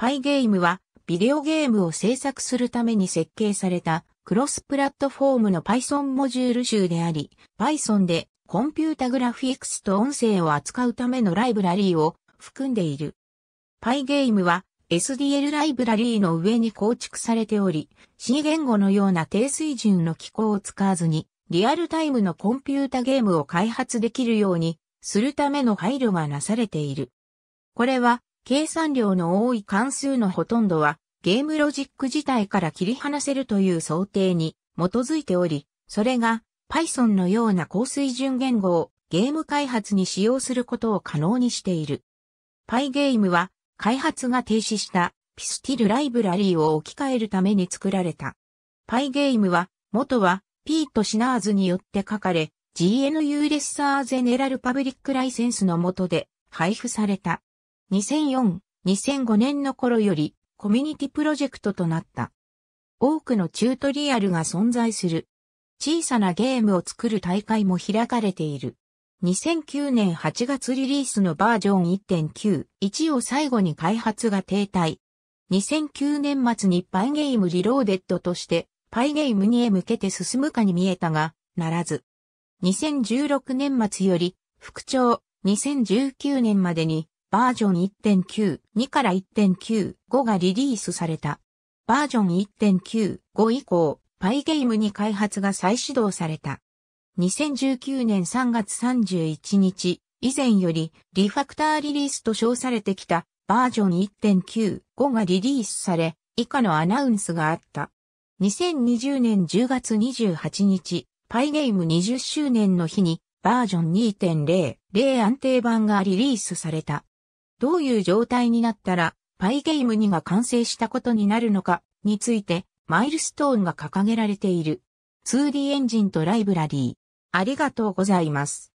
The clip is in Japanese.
パイゲームは、ビデオゲームを制作するために設計された、クロスプラットフォームの Python モジュール集であり、Python でコンピュータグラフィックスと音声を扱うためのライブラリーを含んでいる。パイゲームは SDL ライブラリーの上に構築されており、C 言語のような低水準の機構を使わずに、リアルタイムのコンピュータゲームを開発できるようにするための配慮がなされている。これは計算量の多い関数のほとんどは、ゲームロジック自体から切り離せるという想定に基づいており、それが Python のような高水準言語をゲーム開発に使用することを可能にしている。Pygame は開発が停止したピスティルライブラリーを置き換えるために作られた。Pygame は元はピート・シナーズによって書かれ、GNU レッサーゼネラルパブリックライセンスの下で配布された。2004、2005年の頃よりコミュニティプロジェクトとなった。多くのチュートリアルが存在する。小さなゲームを作る大会も開かれている。2009年8月リリースのバージョン1.9、1を最後に開発が停滞。2009年末にパイゲームリローデッドとしてパイゲームにへ向けて進むかに見えたが、ならず。2016年末より、副長、2019年までにバージョン1.9、2から1.9、5がリリースされた。バージョン1.9、5以降、パイゲームに開発が再始動された。2019年3月31日、以前よりリファクターリリースと称されてきたバージョン1.9、5がリリースされ、以下のアナウンスがあった。2020年10月28日、パイゲーム20周年の日にバージョン2.0、0安定版がリリースされた。どういう状態になったら、パイゲーム2が完成したことになるのかについて、マイルストーンが掲げられている。2D エンジンとライブラリー。ありがとうございます。